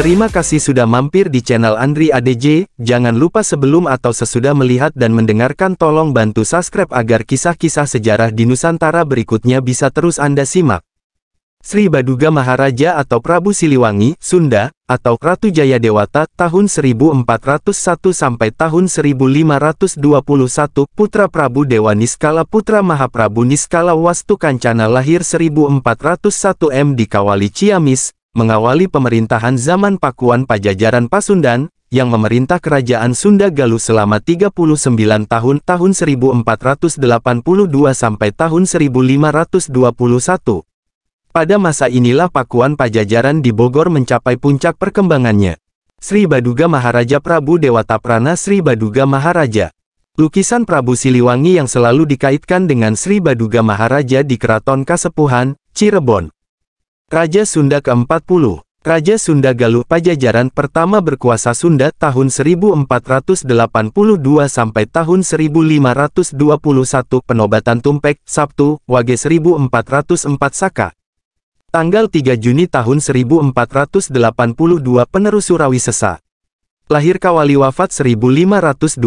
Terima kasih sudah mampir di channel Andri ADJ, jangan lupa sebelum atau sesudah melihat dan mendengarkan tolong bantu subscribe agar kisah-kisah sejarah di Nusantara berikutnya bisa terus Anda simak. Sri Baduga Maharaja atau Prabu Siliwangi, Sunda, atau Ratu Jaya Dewata, tahun 1401 sampai tahun 1521, Putra Prabu Dewa Niskala Putra Mahaprabu Niskala Wastu Kancana lahir 1401 M di Kawali Ciamis, mengawali pemerintahan zaman Pakuan Pajajaran Pasundan, yang memerintah kerajaan Sunda Galuh selama 39 tahun tahun 1482 sampai tahun 1521. Pada masa inilah Pakuan Pajajaran di Bogor mencapai puncak perkembangannya. Sri Baduga Maharaja Prabu Dewata Prana Sri Baduga Maharaja Lukisan Prabu Siliwangi yang selalu dikaitkan dengan Sri Baduga Maharaja di Keraton Kasepuhan, Cirebon. Raja Sunda ke-40 Raja Sunda Galuh Pajajaran pertama berkuasa Sunda tahun 1482 sampai tahun 1521 penobatan Tumpek, Sabtu, Wage 1404 Saka. Tanggal 3 Juni tahun 1482 penerus Surawi Sesa. Lahir Kawali wafat 1521.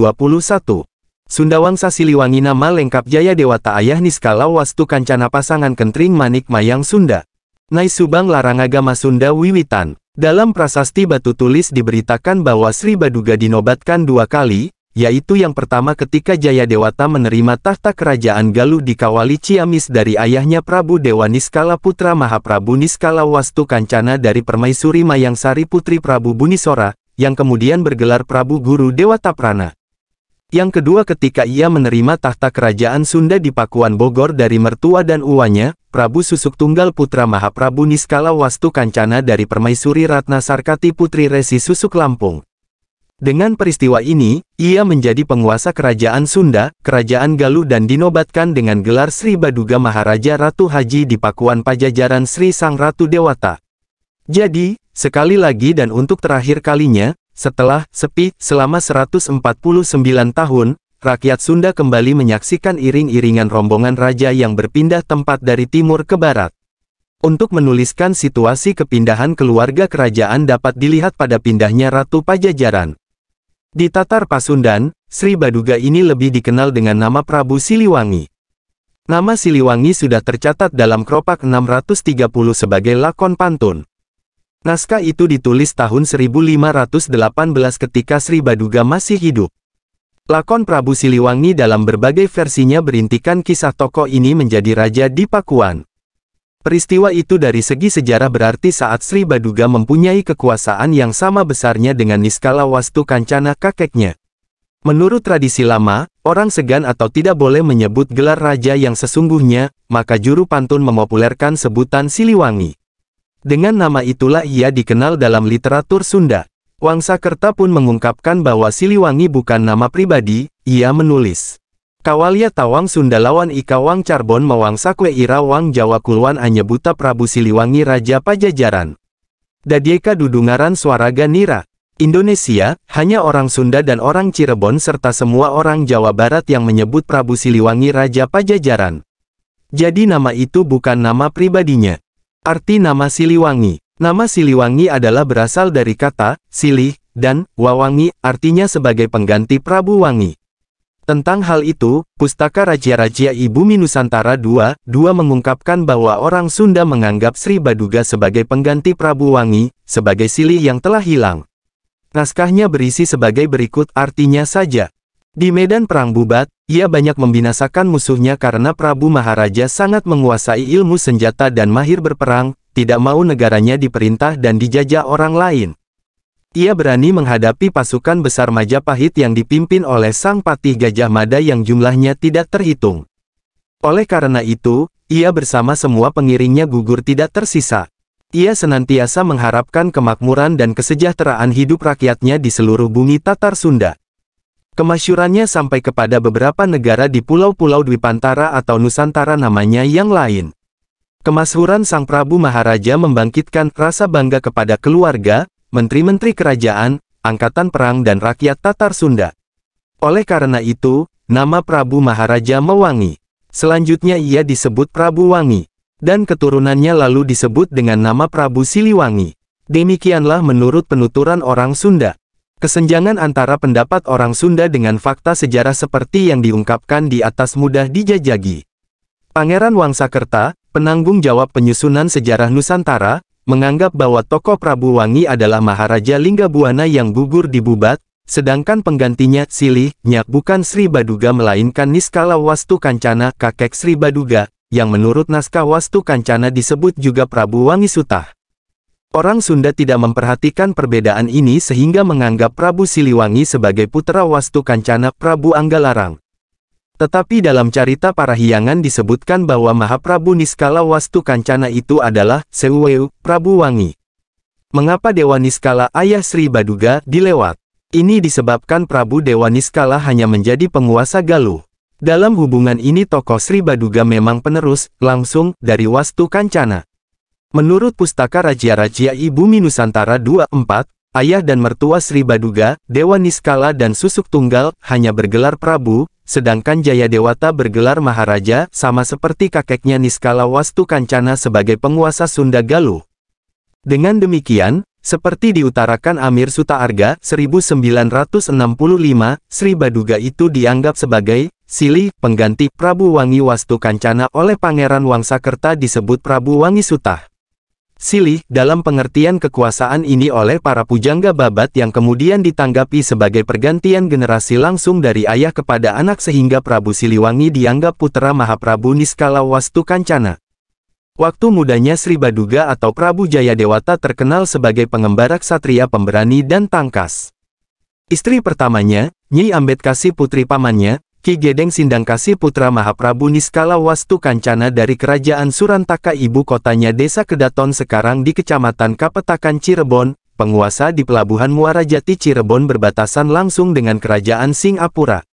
Sundawangsa Siliwangi nama lengkap Jaya Dewata Ayah Niskala Wastu Kancana Pasangan Kentring Manik Mayang Sunda. Naisubang Larangaga Masunda Wiwitan. Dalam prasasti batu tulis diberitakan bahwa Sri Baduga dinobatkan dua kali, yaitu yang pertama ketika Jaya Dewata menerima tahta kerajaan Galuh di Kawali Ciamis dari ayahnya Prabu Dewa Niskala Putra Mahaprabu Niskala Wastu Kancana dari Permaisuri Mayang Sari Putri Prabu Bunisora, yang kemudian bergelar Prabu Guru Dewata Prana. Yang kedua ketika ia menerima tahta kerajaan Sunda di Pakuan Bogor dari mertua dan uanya, Prabu Susuk Tunggal Putra Mahaprabu Niskala Wastu Kancana dari Permaisuri Ratna Sarkati Putri Resi Susuk Lampung. Dengan peristiwa ini, ia menjadi penguasa kerajaan Sunda, kerajaan Galuh dan dinobatkan dengan gelar Sri Baduga Maharaja Ratu Haji di Pakuan Pajajaran Sri Sang Ratu Dewata. Jadi, sekali lagi dan untuk terakhir kalinya, setelah sepi selama 149 tahun, rakyat Sunda kembali menyaksikan iring-iringan rombongan raja yang berpindah tempat dari timur ke barat. Untuk menuliskan situasi kepindahan keluarga kerajaan dapat dilihat pada pindahnya Ratu Pajajaran. Di Tatar Pasundan, Sri Baduga ini lebih dikenal dengan nama Prabu Siliwangi. Nama Siliwangi sudah tercatat dalam Kropak 630 sebagai lakon pantun. Naskah itu ditulis tahun 1518 ketika Sri Baduga masih hidup. Lakon Prabu Siliwangi dalam berbagai versinya berintikan kisah tokoh ini menjadi raja di Pakuan. Peristiwa itu dari segi sejarah berarti saat Sri Baduga mempunyai kekuasaan yang sama besarnya dengan Niskala Wastu Kancana kakeknya. Menurut tradisi lama, orang segan atau tidak boleh menyebut gelar raja yang sesungguhnya, maka juru pantun memopulerkan sebutan Siliwangi. Dengan nama itulah ia dikenal dalam literatur Sunda. Wangsa Kerta pun mengungkapkan bahwa Siliwangi bukan nama pribadi, ia menulis. Kawalia Tawang Sunda lawan Ika Wang Carbon Mawangsa sakwe Ira Wang Jawa Kulwan Anyebuta Prabu Siliwangi Raja Pajajaran. Dadieka Dudungaran suaraga Nira. Indonesia, hanya orang Sunda dan orang Cirebon serta semua orang Jawa Barat yang menyebut Prabu Siliwangi Raja Pajajaran. Jadi nama itu bukan nama pribadinya. Arti nama Siliwangi Nama Siliwangi adalah berasal dari kata, sili dan, wawangi, artinya sebagai pengganti Prabu Wangi. Tentang hal itu, Pustaka Raja-Raja Ibumi Nusantara II, II mengungkapkan bahwa orang Sunda menganggap Sri Baduga sebagai pengganti Prabu Wangi, sebagai sili yang telah hilang. Naskahnya berisi sebagai berikut artinya saja. Di medan perang Bubat, ia banyak membinasakan musuhnya karena Prabu Maharaja sangat menguasai ilmu senjata dan mahir berperang, tidak mau negaranya diperintah dan dijajah orang lain. Ia berani menghadapi pasukan besar Majapahit yang dipimpin oleh Sang Patih Gajah Mada yang jumlahnya tidak terhitung. Oleh karena itu, ia bersama semua pengiringnya gugur tidak tersisa. Ia senantiasa mengharapkan kemakmuran dan kesejahteraan hidup rakyatnya di seluruh bumi Tatar Sunda. Kemasyurannya sampai kepada beberapa negara di pulau-pulau Dwipantara atau Nusantara namanya yang lain. Kemasyuran Sang Prabu Maharaja membangkitkan rasa bangga kepada keluarga, menteri-menteri kerajaan, angkatan perang dan rakyat Tatar Sunda. Oleh karena itu, nama Prabu Maharaja mewangi. Selanjutnya ia disebut Prabu Wangi, dan keturunannya lalu disebut dengan nama Prabu Siliwangi. Demikianlah menurut penuturan orang Sunda. Kesenjangan antara pendapat orang Sunda dengan fakta sejarah seperti yang diungkapkan di atas mudah dijajagi. Pangeran Wangsakerta, penanggung jawab penyusunan sejarah Nusantara, menganggap bahwa tokoh Prabu Wangi adalah Maharaja Lingga Buana yang gugur di Bubat, sedangkan penggantinya Silih Nyak bukan Sri Baduga melainkan Niskala Wastu Kancana kakek Sri Baduga, yang menurut naskah Wastu Kancana disebut juga Prabu Wangi Sutah. Orang Sunda tidak memperhatikan perbedaan ini sehingga menganggap Prabu Siliwangi sebagai putra Wastu Kancana Prabu Anggalarang. Tetapi dalam cerita para hiangan disebutkan bahwa Mahaprabu Niskala Wastu Kancana itu adalah Seweu, Prabu Wangi. Mengapa Dewa Niskala ayah Sri Baduga dilewat? Ini disebabkan Prabu Dewa Niskala hanya menjadi penguasa Galuh. Dalam hubungan ini tokoh Sri Baduga memang penerus, langsung, dari Wastu Kancana. Menurut Pustaka Raja-Raja Ibumi Nusantara 24, ayah dan mertua Sri Baduga, Dewa Niskala dan Susuk Tunggal hanya bergelar Prabu, sedangkan Jaya Dewata bergelar Maharaja sama seperti kakeknya Niskala Wastu Kancana sebagai penguasa Sunda Galuh. Dengan demikian, seperti diutarakan Amir Suta Arga 1965, Sri Baduga itu dianggap sebagai sili pengganti Prabu Wangi Wastu Kancana oleh Pangeran Wangsakerta disebut Prabu Wangi Sutah. Silih dalam pengertian kekuasaan ini oleh para pujangga babat yang kemudian ditanggapi sebagai pergantian generasi langsung dari ayah kepada anak sehingga Prabu Siliwangi dianggap putra Mahaprabu Niskala Wastu Kancana. Waktu mudanya Sri Baduga atau Prabu Jayadewata terkenal sebagai pengembara ksatria pemberani dan tangkas. Istri pertamanya, Nyi Ambedkasi putri pamannya, Ki Gedeng Kasih Putra Mahaprabu Niskala Wastu Kancana dari Kerajaan Surantaka ibu kotanya Desa Kedaton sekarang di Kecamatan Kapetakan Cirebon, penguasa di Pelabuhan Muara Jati Cirebon berbatasan langsung dengan Kerajaan Singapura.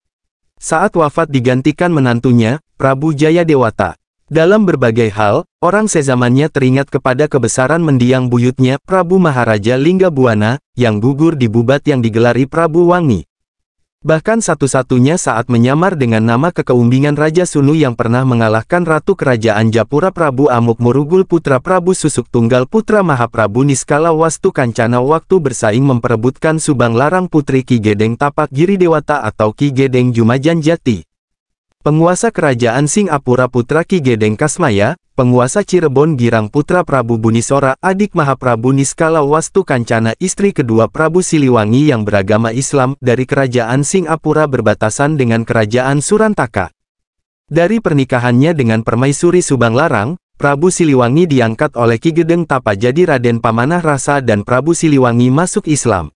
Saat wafat digantikan menantunya, Prabu Jaya Dewata. Dalam berbagai hal, orang sezamannya teringat kepada kebesaran mendiang buyutnya Prabu Maharaja Lingga Buana, yang gugur di bubat yang digelari Prabu Wangi. Bahkan satu-satunya saat menyamar dengan nama kekeumbingan Raja Sunu yang pernah mengalahkan Ratu Kerajaan Japura Prabu Amuk Murugul Putra Prabu Susuk Tunggal Putra Mahaprabu Niskala Wastu Kancana waktu bersaing memperebutkan Subang Larang Putri Ki Gedeng Tapak Giri Dewata atau Ki Gedeng Jumajan Jati. Penguasa Kerajaan Singapura Putra Ki Gedeng Kasmaya, penguasa Cirebon Girang Putra Prabu Bunisora adik Mahaprabu Niskala Wastu Kancana istri kedua Prabu Siliwangi yang beragama Islam dari Kerajaan Singapura berbatasan dengan Kerajaan Surantaka. Dari pernikahannya dengan Permaisuri Subang Larang, Prabu Siliwangi diangkat oleh Ki Gedeng Tapa jadi Raden Pamanah Rasa dan Prabu Siliwangi masuk Islam.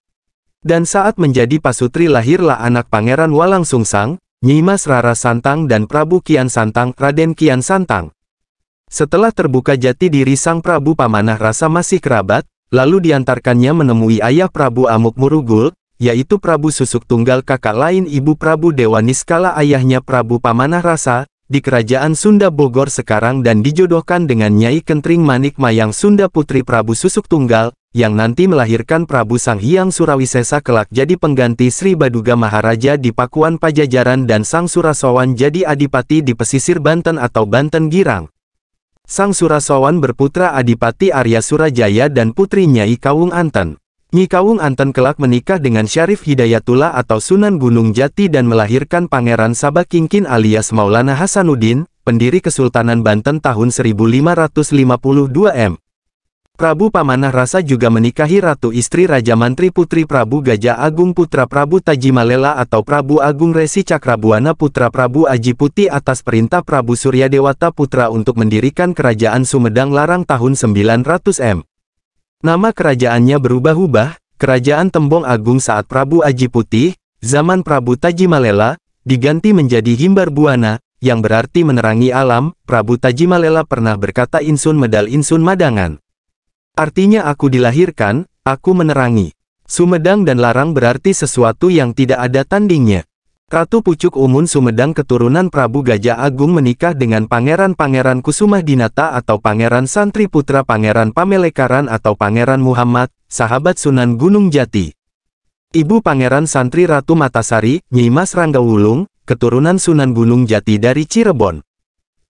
Dan saat menjadi pasutri lahirlah anak Pangeran Walang Sungsang, Nyimas Rara Santang dan Prabu Kian Santang Raden Kian Santang. Setelah terbuka jati diri Sang Prabu Pamanah rasa masih kerabat, lalu diantarkannya menemui ayah Prabu Amuk Murugul, yaitu Prabu Susuk Tunggal kakak lain ibu Prabu Dewa Niskala ayahnya Prabu Pamanah Rasa, di kerajaan Sunda Bogor sekarang dan dijodohkan dengan Nyai Kentring Manik Mayang Sunda Putri Prabu Susuk Tunggal, yang nanti melahirkan Prabu Sang Hyang Surawisesa kelak jadi pengganti Sri Baduga Maharaja di Pakuan Pajajaran dan Sang Surasawan jadi Adipati di pesisir Banten atau Banten Girang. Sang Surasawan berputra Adipati Arya Surajaya dan putrinya Ikawung Anten. Nyikawung Anten kelak menikah dengan Syarif Hidayatullah atau Sunan Gunung Jati dan melahirkan Pangeran Sabah Kingkin alias Maulana Hasanuddin, pendiri Kesultanan Banten tahun 1552 M. Prabu Pamanah Rasa juga menikahi Ratu istri Raja Mantri Putri Prabu Gajah Agung Putra Prabu Tajimalela atau Prabu Agung Resi Cakrabuana Putra Prabu Aji Putih atas perintah Prabu Surya Dewata Putra untuk mendirikan Kerajaan Sumedang Larang tahun 900 M. Nama kerajaannya berubah-ubah, Kerajaan Tembong Agung saat Prabu Aji Putih, zaman Prabu Tajimalela, diganti menjadi Himbar Buana, yang berarti menerangi alam, Prabu Tajimalela pernah berkata insun medal insun madangan. Artinya aku dilahirkan, aku menerangi. Sumedang dan larang berarti sesuatu yang tidak ada tandingnya. Ratu Pucuk Umun Sumedang keturunan Prabu Gajah Agung menikah dengan Pangeran-Pangeran Kusumah Dinata atau Pangeran Santri Putra Pangeran Pamelekaran atau Pangeran Muhammad, sahabat Sunan Gunung Jati. Ibu Pangeran Santri Ratu Matasari, Nyimas Ranggawulung, keturunan Sunan Gunung Jati dari Cirebon.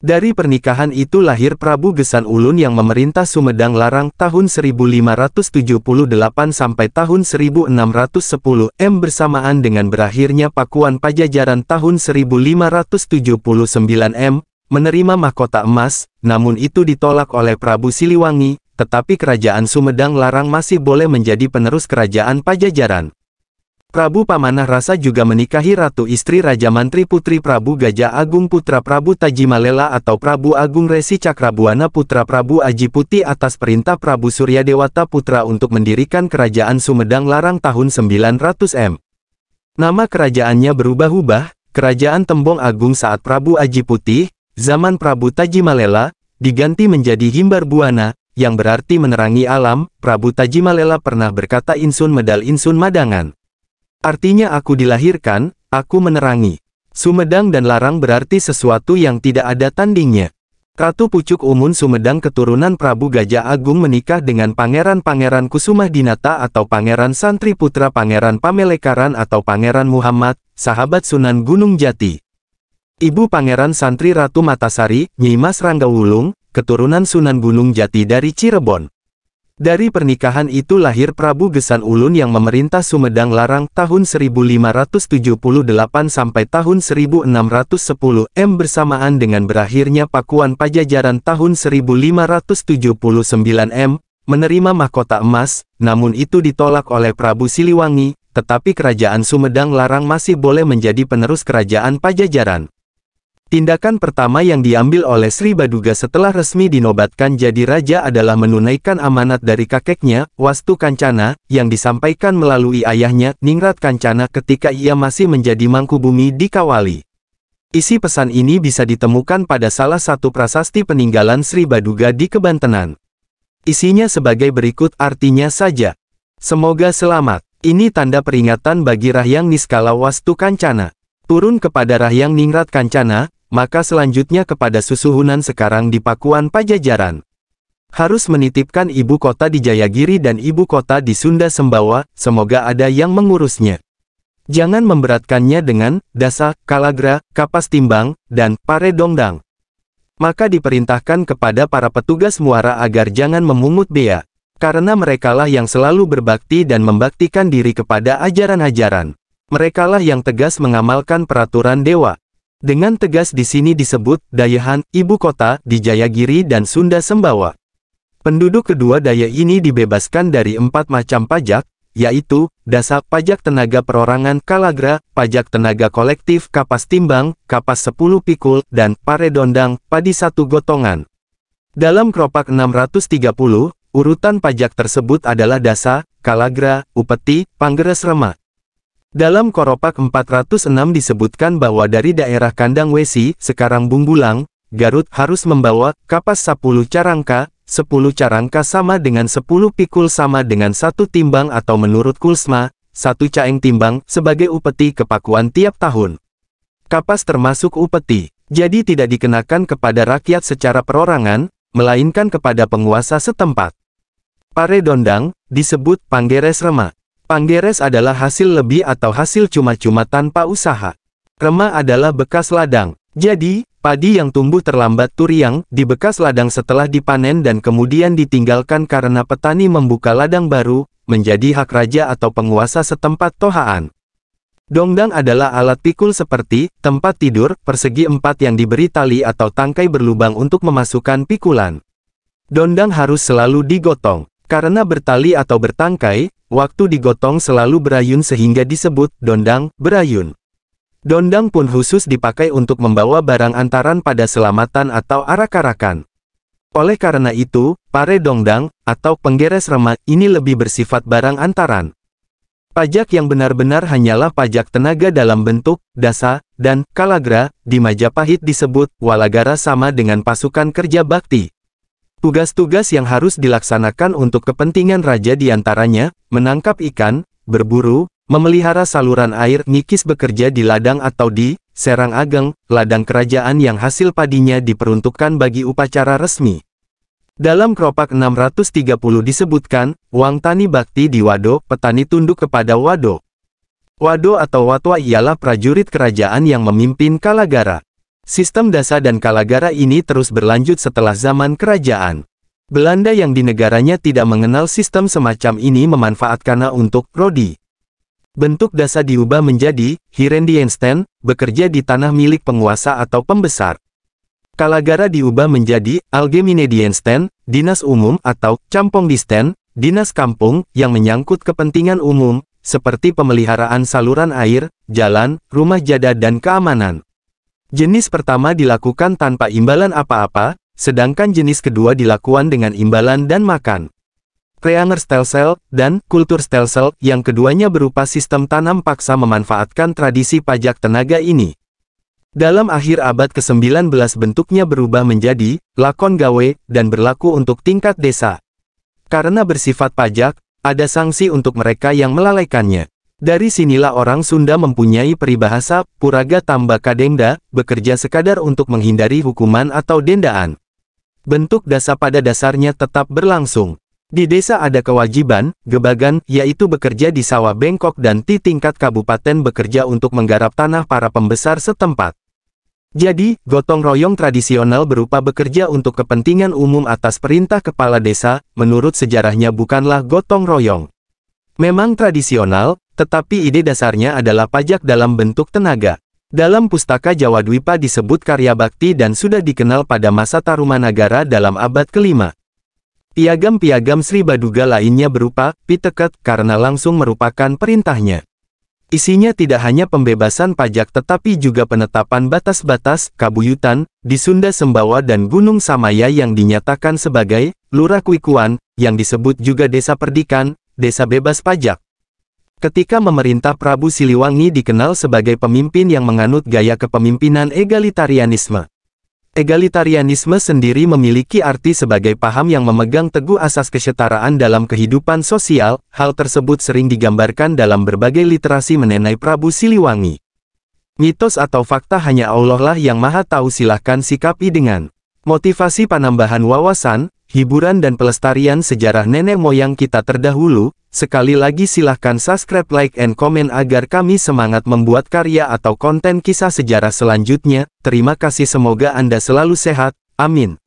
Dari pernikahan itu lahir Prabu Gesan Ulun yang memerintah Sumedang Larang tahun 1578 sampai tahun 1610 M bersamaan dengan berakhirnya Pakuan Pajajaran tahun 1579 M, menerima mahkota emas, namun itu ditolak oleh Prabu Siliwangi, tetapi kerajaan Sumedang Larang masih boleh menjadi penerus kerajaan Pajajaran. Prabu Pamanah Rasa juga menikahi Ratu istri Raja Mantri Putri Prabu Gajah Agung Putra Prabu Tajimalela atau Prabu Agung Resi Cakrabuana Putra Prabu Aji Putih atas perintah Prabu Surya Dewata Putra untuk mendirikan Kerajaan Sumedang Larang tahun 900 M. Nama kerajaannya berubah-ubah, Kerajaan Tembong Agung saat Prabu Aji Putih, zaman Prabu Tajimalela, diganti menjadi Himbar Buana, yang berarti menerangi alam, Prabu Tajimalela pernah berkata Insun Medal Insun Madangan. Artinya aku dilahirkan, aku menerangi. Sumedang dan larang berarti sesuatu yang tidak ada tandingnya. Ratu Pucuk Umun Sumedang keturunan Prabu Gajah Agung menikah dengan Pangeran-Pangeran Kusumah Dinata atau Pangeran Santri Putra Pangeran Pamelekaran atau Pangeran Muhammad, sahabat Sunan Gunung Jati. Ibu Pangeran Santri Ratu Matasari, Nyimas Ranggawulung, keturunan Sunan Gunung Jati dari Cirebon. Dari pernikahan itu lahir Prabu Gesan Ulun yang memerintah Sumedang Larang tahun 1578 sampai tahun 1610 M bersamaan dengan berakhirnya Pakuan Pajajaran tahun 1579 M, menerima mahkota emas, namun itu ditolak oleh Prabu Siliwangi, tetapi kerajaan Sumedang Larang masih boleh menjadi penerus kerajaan Pajajaran. Tindakan pertama yang diambil oleh Sri Baduga setelah resmi dinobatkan jadi raja adalah menunaikan amanat dari kakeknya, Wastu Kancana, yang disampaikan melalui ayahnya, Ningrat Kancana ketika ia masih menjadi mangku bumi di Kawali. Isi pesan ini bisa ditemukan pada salah satu prasasti peninggalan Sri Baduga di Kebantenan. Isinya sebagai berikut artinya saja. Semoga selamat. Ini tanda peringatan bagi Rahyang Niskala Wastu Kancana. Turun kepada Rahyang Ningrat Kancana, maka selanjutnya kepada susuhunan sekarang di Pakuan Pajajaran. Harus menitipkan ibu kota di Jayagiri dan ibu kota di Sunda Sembawa, semoga ada yang mengurusnya. Jangan memberatkannya dengan Dasa, Kalagra, Kapas Timbang, dan Pare Dongdang. Maka diperintahkan kepada para petugas muara agar jangan memungut bea, karena merekalah yang selalu berbakti dan membaktikan diri kepada ajaran-ajaran. Merekalah yang tegas mengamalkan peraturan dewa, dengan tegas di sini disebut Dayahan, ibu kota di Jayagiri dan Sunda Sembawa. Penduduk kedua daya ini dibebaskan dari empat macam pajak, yaitu dasar pajak tenaga perorangan kalagra, pajak tenaga kolektif kapas timbang, kapas 10 pikul, dan pare dondang, padi satu gotongan. Dalam kropak 630, urutan pajak tersebut adalah dasar, kalagra, upeti, panggeres remak. Dalam Koropak 406 disebutkan bahwa dari daerah kandang Wesi, sekarang Bungbulang, Garut harus membawa kapas 10 carangka, 10 carangka sama dengan 10 pikul sama dengan satu timbang atau menurut Kulsma, satu caeng timbang sebagai upeti kepakuan tiap tahun. Kapas termasuk upeti, jadi tidak dikenakan kepada rakyat secara perorangan, melainkan kepada penguasa setempat. Pare Dondang, disebut Panggeres Remak. Panggeres adalah hasil lebih atau hasil cuma-cuma tanpa usaha. Rema adalah bekas ladang. Jadi, padi yang tumbuh terlambat turiang, di bekas ladang setelah dipanen dan kemudian ditinggalkan karena petani membuka ladang baru, menjadi hak raja atau penguasa setempat tohaan. Dongdang adalah alat pikul seperti tempat tidur, persegi empat yang diberi tali atau tangkai berlubang untuk memasukkan pikulan. Dondang harus selalu digotong. Karena bertali atau bertangkai, waktu digotong selalu berayun sehingga disebut dondang, berayun. Dondang pun khusus dipakai untuk membawa barang antaran pada selamatan atau arak-arakan. Oleh karena itu, pare dongdang, atau penggeres remah, ini lebih bersifat barang antaran. Pajak yang benar-benar hanyalah pajak tenaga dalam bentuk, dasa, dan kalagra, di Majapahit disebut, walagara sama dengan pasukan kerja bakti. Tugas-tugas yang harus dilaksanakan untuk kepentingan raja diantaranya, menangkap ikan, berburu, memelihara saluran air, Nikis bekerja di ladang atau di Serang Ageng, ladang kerajaan yang hasil padinya diperuntukkan bagi upacara resmi. Dalam Kropak 630 disebutkan, Wang Tani Bakti di Wado, petani tunduk kepada Wado. Wado atau Watwa ialah prajurit kerajaan yang memimpin Kalagara. Sistem Dasa dan Kalagara ini terus berlanjut setelah zaman kerajaan. Belanda yang di negaranya tidak mengenal sistem semacam ini memanfaatkannya untuk prodi. Bentuk dasa diubah menjadi Hirendiensten, bekerja di tanah milik penguasa atau pembesar. Kalagara diubah menjadi Algeminedienstein, dinas umum atau Campongdisten, dinas kampung yang menyangkut kepentingan umum, seperti pemeliharaan saluran air, jalan, rumah jada dan keamanan. Jenis pertama dilakukan tanpa imbalan apa-apa, sedangkan jenis kedua dilakukan dengan imbalan dan makan. Kreanger stel cell, dan kultur stel cell yang keduanya berupa sistem tanam paksa memanfaatkan tradisi pajak tenaga ini. Dalam akhir abad ke-19 bentuknya berubah menjadi lakon gawe dan berlaku untuk tingkat desa. Karena bersifat pajak, ada sanksi untuk mereka yang melalaikannya. Dari sinilah orang Sunda mempunyai peribahasa, puraga tambah kadenda, bekerja sekadar untuk menghindari hukuman atau dendaan. Bentuk dasa pada dasarnya tetap berlangsung. Di desa ada kewajiban, gebagan, yaitu bekerja di sawah bengkok dan di tingkat kabupaten bekerja untuk menggarap tanah para pembesar setempat. Jadi, gotong royong tradisional berupa bekerja untuk kepentingan umum atas perintah kepala desa, menurut sejarahnya bukanlah gotong royong. Memang tradisional, tetapi ide dasarnya adalah pajak dalam bentuk tenaga. Dalam pustaka Jawa Dwipa disebut karya bakti dan sudah dikenal pada masa Tarumanagara dalam abad kelima. Piagam-piagam Sri Baduga lainnya berupa piteket karena langsung merupakan perintahnya. Isinya tidak hanya pembebasan pajak tetapi juga penetapan batas-batas, kabuyutan, di Sunda Sembawa dan Gunung Samaya yang dinyatakan sebagai Lurah Kuikuan, yang disebut juga Desa Perdikan, desa bebas pajak. Ketika memerintah Prabu Siliwangi dikenal sebagai pemimpin yang menganut gaya kepemimpinan egalitarianisme. Egalitarianisme sendiri memiliki arti sebagai paham yang memegang teguh asas kesetaraan dalam kehidupan sosial, hal tersebut sering digambarkan dalam berbagai literasi menenai Prabu Siliwangi. Mitos atau fakta hanya Allah lah yang maha tahu silahkan sikapi dengan motivasi penambahan wawasan, hiburan dan pelestarian sejarah nenek moyang kita terdahulu, sekali lagi silahkan subscribe like and comment agar kami semangat membuat karya atau konten kisah sejarah selanjutnya, terima kasih semoga Anda selalu sehat, amin.